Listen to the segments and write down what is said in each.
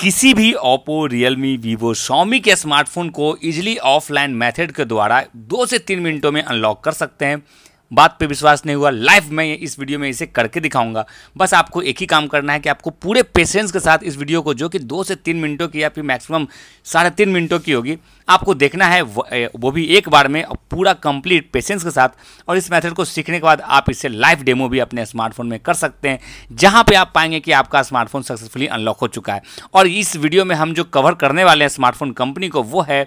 किसी भी Oppo Realme Vivo Xiaomi के स्मार्टफोन को इजिली ऑफलाइन मेथड के द्वारा दो से तीन मिनटों में अनलॉक कर सकते हैं बात पे विश्वास नहीं हुआ लाइफ में इस वीडियो में इसे करके दिखाऊंगा बस आपको एक ही काम करना है कि आपको पूरे पेशेंस के साथ इस वीडियो को जो कि दो से तीन मिनटों की या फिर मैक्सिमम साढ़े तीन मिनटों की होगी आपको देखना है वो भी एक बार में पूरा कंप्लीट पेशेंस के साथ और इस मेथड को सीखने के बाद आप इसे लाइव डेमो भी अपने स्मार्टफोन में कर सकते हैं जहाँ पर आप पाएंगे कि आपका स्मार्टफोन सक्सेसफुली अनलॉक हो चुका है और इस वीडियो में हम जो कवर करने वाले हैं स्मार्टफोन कंपनी को वो है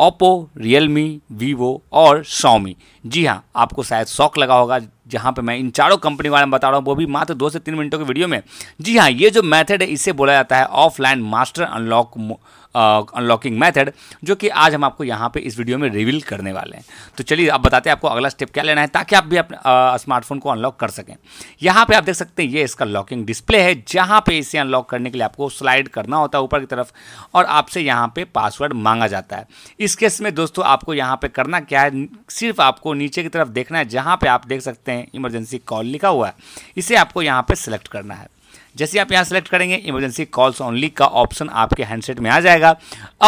ओप्पो रियलमी वीवो और शॉमी जी हाँ आपको शायद शौक लगा होगा जहाँ पर मैं इन चारों कंपनी वाले बता रहा हूँ वो भी मात्र दो से तीन मिनटों के वीडियो में जी हाँ ये जो मैथड है इसे बोला जाता है offline master unlock unlocking method जो कि आज हम आपको यहाँ पे इस वीडियो में रिवील करने वाले हैं तो चलिए अब बताते हैं आपको अगला स्टेप क्या लेना है ताकि आप भी अपने स्मार्टफोन को अनलॉक कर सकें यहाँ पे आप देख सकते हैं ये इसका लॉकिंग डिस्प्ले है जहाँ पे इसे अनलॉक करने के लिए आपको स्लाइड करना होता है ऊपर की तरफ और आपसे यहाँ पर पासवर्ड मांगा जाता है इस केस में दोस्तों आपको यहाँ पर करना क्या है सिर्फ आपको नीचे की तरफ देखना है जहाँ पर आप देख सकते हैं में इमरजेंसी कॉल लिखा हुआ है इसे आपको यहाँ पर सिलेक्ट करना है जैसे आप यहाँ सेलेक्ट करेंगे इमरजेंसी कॉल्स ओनली का ऑप्शन आपके हैंडसेट में आ जाएगा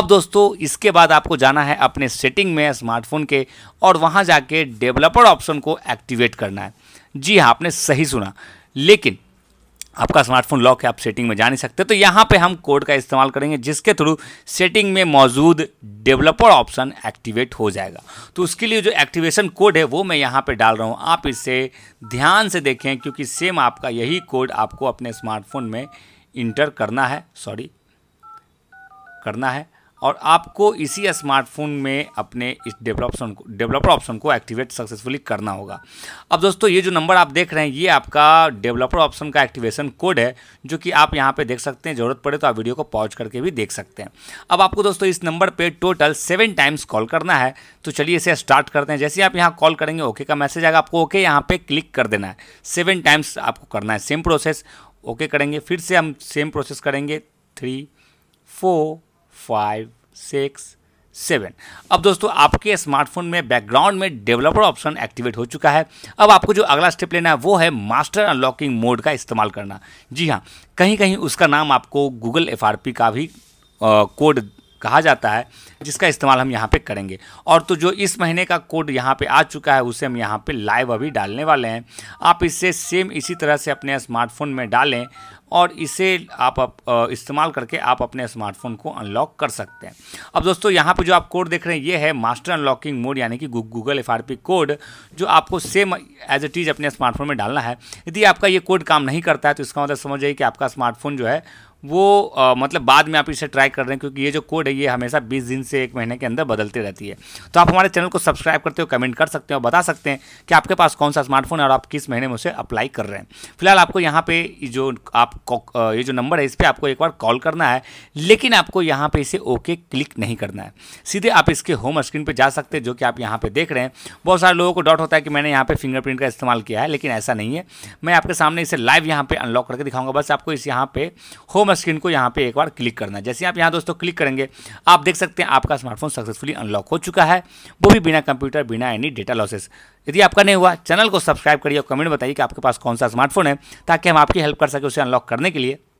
अब दोस्तों इसके बाद आपको जाना है अपने सेटिंग में स्मार्टफोन के और वहाँ जाके डेवलपर ऑप्शन को एक्टिवेट करना है जी हाँ आपने सही सुना लेकिन आपका स्मार्टफोन लॉक है आप सेटिंग में जा नहीं सकते तो यहाँ पे हम कोड का इस्तेमाल करेंगे जिसके थ्रू सेटिंग में मौजूद डेवलपर ऑप्शन एक्टिवेट हो जाएगा तो उसके लिए जो एक्टिवेशन कोड है वो मैं यहाँ पे डाल रहा हूँ आप इसे ध्यान से देखें क्योंकि सेम आपका यही कोड आपको अपने स्मार्टफोन में इंटर करना है सॉरी करना है और आपको इसी स्मार्टफोन में अपने इस डेवलपन को डेवलपर ऑप्शन को एक्टिवेट सक्सेसफुली करना होगा अब दोस्तों ये जो नंबर आप देख रहे हैं ये आपका डेवलपर ऑप्शन का एक्टिवेशन कोड है जो कि आप यहाँ पे देख सकते हैं ज़रूरत पड़े तो आप वीडियो को पॉज करके भी देख सकते हैं अब आपको दोस्तों इस नंबर पर टोटल सेवन टाइम्स कॉल करना है तो चलिए इसे स्टार्ट करते हैं जैसे आप यहाँ कॉल करेंगे ओके का मैसेज आएगा आपको ओके यहाँ पर क्लिक कर देना है सेवन टाइम्स आपको करना है सेम प्रोसेस ओके करेंगे फिर से हम सेम प्रोसेस करेंगे three four five six seven अब दोस्तों आपके स्मार्टफोन में बैकग्राउंड में डेवलपर ऑप्शन एक्टिवेट हो चुका है अब आपको जो अगला स्टेप लेना है वो है मास्टर अनलॉकिंग मोड का इस्तेमाल करना जी हाँ कहीं कहीं उसका नाम आपको गूगल एफ का भी कोड कहा जाता है जिसका इस्तेमाल हम यहाँ पे करेंगे और तो जो इस महीने का कोड यहाँ पे आ चुका है उसे हम यहाँ पे लाइव अभी डालने वाले हैं आप इसे सेम इसी तरह से अपने स्मार्टफोन में डालें और इसे आप, आप इस्तेमाल करके आप अपने स्मार्टफोन को अनलॉक कर सकते हैं अब दोस्तों यहाँ पे जो आप कोड देख रहे हैं ये है मास्टर अनलॉकिंग मोड यानी कि गूगल एफ कोड जो आपको सेम एज इट इज़ अपने स्मार्टफोन में डालना है यदि आपका ये कोड काम नहीं करता है तो इसका मतलब समझ जाइए कि आपका स्मार्टफोन जो है वो आ, मतलब बाद में आप इसे ट्राई कर रहे हैं क्योंकि ये जो कोड है ये हमेशा बीस दिन से एक महीने के अंदर बदलती रहती है तो आप हमारे चैनल को सब्सक्राइब करते हो कमेंट कर सकते हो बता सकते हैं कि आपके पास कौन सा स्मार्टफोन है और आप किस महीने में उसे अप्लाई कर रहे हैं फिलहाल आपको यहाँ पे जो आप ये जो नंबर है इस पर आपको एक बार कॉल करना है लेकिन आपको यहाँ पर इसे ओके क्लिक नहीं करना है सीधे आप इसके होम स्क्रीन पर जा सकते हैं जो कि आप यहाँ पर देख रहे हैं बहुत सारे लोगों को डाउट होता है कि मैंने यहाँ पर फिंगरप्रिंट का इस्तेमाल किया है लेकिन ऐसा नहीं है मैं आपके सामने इसे लाइव यहाँ पर अनलॉक करके दिखाऊंगा बस आपको इस यहाँ पर होम दूंगा स्क्रीन को यहाँ पे एक बार क्लिक करना है जैसे आप यहाँ दोस्तों क्लिक करेंगे आप देख सकते हैं आपका स्मार्टफोन सक्सेसफुली अनलॉक हो चुका है वो भी बिना कंप्यूटर बिना एनी डेटा लॉसेस यदि आपका नहीं हुआ चैनल को सब्सक्राइब करिए और कमेंट बताइए कि आपके पास कौन सा स्मार्टफोन है ताकि हम आपकी हेल्प कर सकें उसे अनलॉक करने के लिए